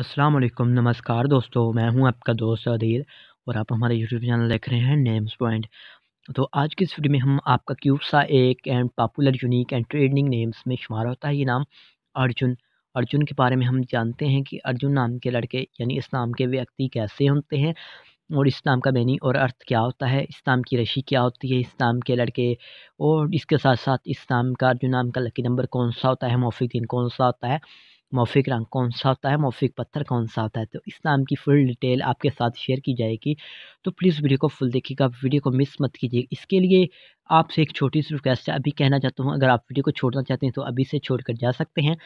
अस्सलाम वालेकुम नमस्कार दोस्तों मैं हूं आपका दोस्त अधीर और आप हमारे यूट्यूब चैनल देख रहे हैं नेम्स पॉइंट तो आज की इस वीडियो में हम आपका क्यूबसा एक and popular unique and trending names में शुमार होता है ये नाम अर्जुन अर्जुन के बारे में हम जानते हैं कि अर्जुन नाम के लड़के यानी इस नाम के व्यक्ति कैसे होते हैं और इस नाम का मैनी और अर्थ क्या होता है इस नाम की रशी क्या होती है इस नाम के लड़के और इसके साथ साथ इस नाम का अर्जुन नाम का लकी नंबर कौन सा होता है मौफिक दिन कौन सा होता है मौफिक रंग कौन सा होता है मौफिक पत्थर कौन सा होता है तो इस नाम की फुल डिटेल आपके साथ शेयर की जाएगी तो प्लीज़ वीडियो को फुल देखिएगा वीडियो को मिस मत कीजिए इसके लिए आपसे एक छोटी सी रिक्वेस्ट है अभी कहना चाहता हूँ अगर आप वीडियो को छोड़ना चाहते हैं तो अभी से छोड़ कर जा सकते हैं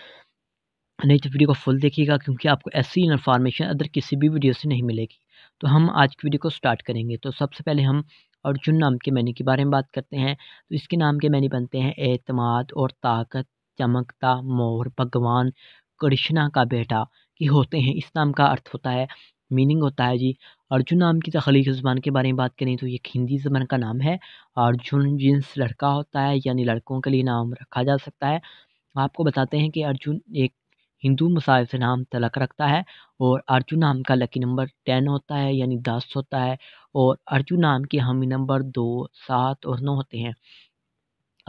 नहीं तो वीडियो को फुल देखिएगा क्योंकि आपको ऐसी इन्फॉर्मेशन अदर किसी भी वीडियो से नहीं मिलेगी तो हम आज की वीडियो को स्टार्ट करेंगे तो सबसे पहले हम अर्जुन नाम के मैनी के बारे में बात करते हैं तो इसके नाम के मैनी बनते हैं एतमाद और ताकत चमकता मोर भगवान कृष्णा का बेटा कि होते हैं इस नाम का अर्थ होता है मीनिंग होता है जी अर्जुन नाम की तखलीक ज़बान के बारे में बात करें तो ये हिंदी ज़बान का नाम है अर्जुन जिन्स लड़का होता है यानी लड़कों के लिए नाम रखा जा सकता है आपको बताते हैं कि अर्जुन एक हिंदू मसाहब से नाम तलक रखता है और अर्जुन नाम का लकी नंबर टेन होता है यानी दस होता है और अर्जुन नाम के हामी नंबर दो सात और नौ होते हैं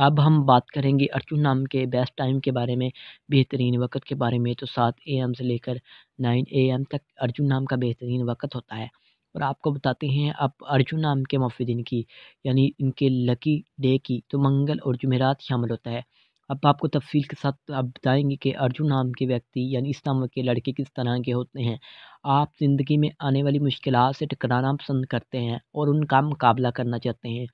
अब हम बात करेंगे अर्जुन नाम के बेस्ट टाइम के बारे में बेहतरीन वक्त के बारे में तो सात ए एम से लेकर नाइन ए एम तक अर्जुन नाम का बेहतरीन वक्त होता है और आपको बताते हैं अब अर्जुन नाम के मुफिदिन की यानी इनके लकी डे की तो मंगल और जमेरात शामिल होता है अब आपको तफसील के साथ आप बताएंगे कि अर्जुन नाम के व्यक्ति यानी इस नाम के लड़के किस तरह के होते हैं आप ज़िंदगी में आने वाली मुश्किल से टकराना पसंद करते हैं और उनका मुकाबला करना चाहते हैं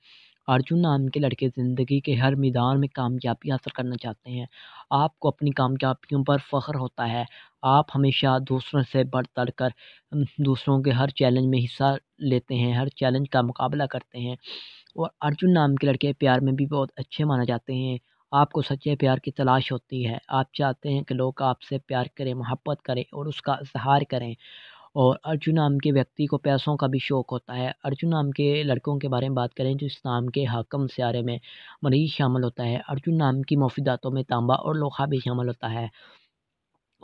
अर्जुन नाम के लड़के ज़िंदगी के हर मैदान में कामयाबी हासिल करना चाहते हैं आपको अपनी कामयाबियों पर फ़ख्र होता है आप हमेशा दूसरों से बढ़ चढ़ कर दूसरों के हर चैलेंज में हिस्सा लेते हैं हर चैलेंज का मुकाबला करते हैं और अर्जुन नाम के लड़के प्यार में भी बहुत अच्छे माना जाते हैं आपको सच्चे प्यार की तलाश होती है आप चाहते हैं कि लोग आपसे प्यार करें मोहब्बत करें और उसका इजहार करें और अर्जुन नाम के व्यक्ति को पैसों का भी शौक़ होता है अर्जुन नाम के लड़कों के बारे में बात करें जो इस्लाम के हाकम स्यारे में मरीज़ शामिल होता है अर्जुन नाम की मुफीदातों में तांबा और लोहा भी शामिल होता है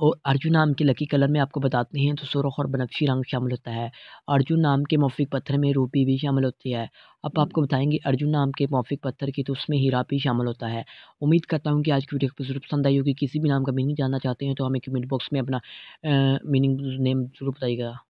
और अर्जुन नाम के लकी कलर में आपको बताते हैं तो सुरख और बनफशी रंग शामिल होता है अर्जुन नाम के मौफिक पत्थर में रूपी भी शामिल होती है अब आपको बताएंगे अर्जुन नाम के मौफिक पत्थर की तो उसमें हीरा भी शामिल होता है उम्मीद करता हूँ कि आज की वीडियो को जरूर पसंद आई होगी किसी भी नाम का मीनिंग जानना चाहते हैं तो हमें कमेंट बॉक्स में अपना मीनिंग नेम जरूर बताइएगा